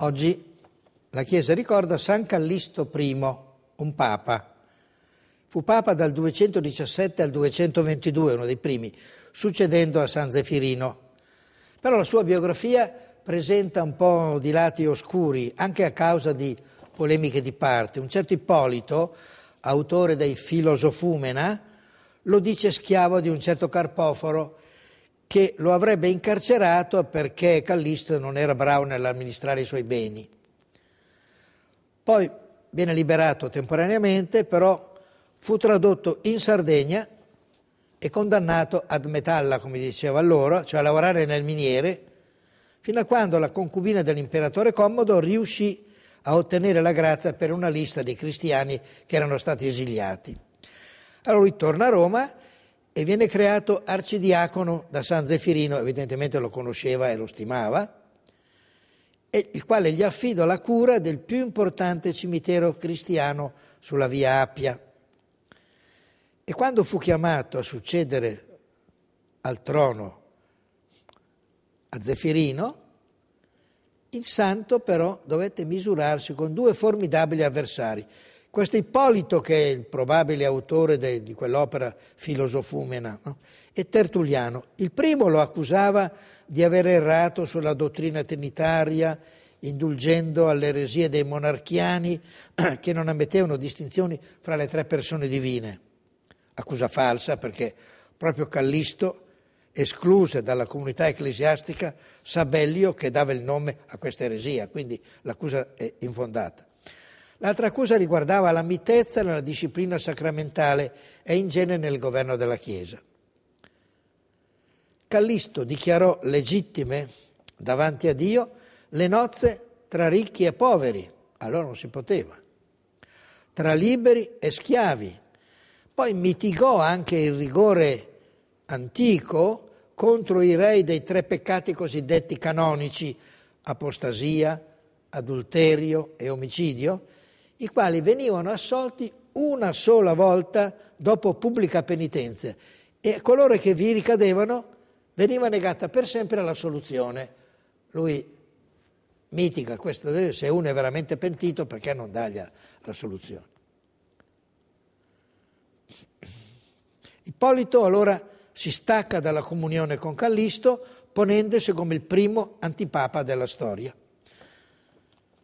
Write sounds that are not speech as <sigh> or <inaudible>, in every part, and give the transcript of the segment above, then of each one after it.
Oggi la Chiesa ricorda San Callisto I, un papa. Fu papa dal 217 al 222, uno dei primi, succedendo a San Zefirino. Però la sua biografia presenta un po' di lati oscuri, anche a causa di polemiche di parte. Un certo Ippolito, autore dei Filosofumena, lo dice schiavo di un certo Carpoforo che lo avrebbe incarcerato perché Callisto non era bravo nell'amministrare i suoi beni. Poi viene liberato temporaneamente, però fu tradotto in Sardegna e condannato ad metalla, come diceva allora, cioè a lavorare nel miniere, fino a quando la concubina dell'imperatore Commodo riuscì a ottenere la grazia per una lista dei cristiani che erano stati esiliati. Allora lui torna a Roma e viene creato arcidiacono da San Zefirino, evidentemente lo conosceva e lo stimava, e il quale gli affida la cura del più importante cimitero cristiano sulla via Appia. E quando fu chiamato a succedere al trono a Zefirino, il santo però dovette misurarsi con due formidabili avversari. Questo Ippolito, che è il probabile autore de, di quell'opera filosofumena, no? e Tertulliano. Il primo lo accusava di aver errato sulla dottrina trinitaria, indulgendo alle eresie dei monarchiani <clears throat> che non ammettevano distinzioni fra le tre persone divine. Accusa falsa perché proprio Callisto escluse dalla comunità ecclesiastica Sabellio che dava il nome a questa eresia, quindi l'accusa è infondata. L'altra accusa riguardava la mitezza nella disciplina sacramentale e in genere nel governo della Chiesa. Callisto dichiarò legittime davanti a Dio le nozze tra ricchi e poveri, allora non si poteva, tra liberi e schiavi. Poi mitigò anche il rigore antico contro i rei dei tre peccati cosiddetti canonici, apostasia, adulterio e omicidio, i quali venivano assolti una sola volta dopo pubblica penitenza e a coloro che vi ricadevano veniva negata per sempre la soluzione. Lui mitica questo, se uno è veramente pentito perché non dargli la soluzione. Ippolito allora si stacca dalla comunione con Callisto ponendosi come il primo antipapa della storia.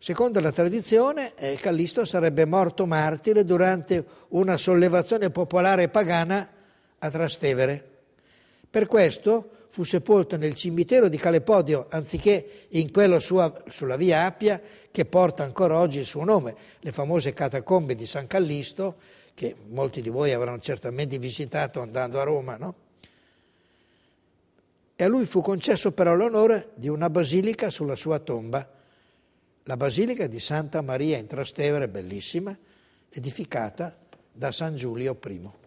Secondo la tradizione, eh, Callisto sarebbe morto martire durante una sollevazione popolare pagana a Trastevere. Per questo fu sepolto nel cimitero di Calepodio anziché in quello sua, sulla via Appia che porta ancora oggi il suo nome, le famose catacombe di San Callisto, che molti di voi avranno certamente visitato andando a Roma, no? E a lui fu concesso però l'onore di una basilica sulla sua tomba la basilica di Santa Maria in Trastevere è bellissima, edificata da San Giulio I.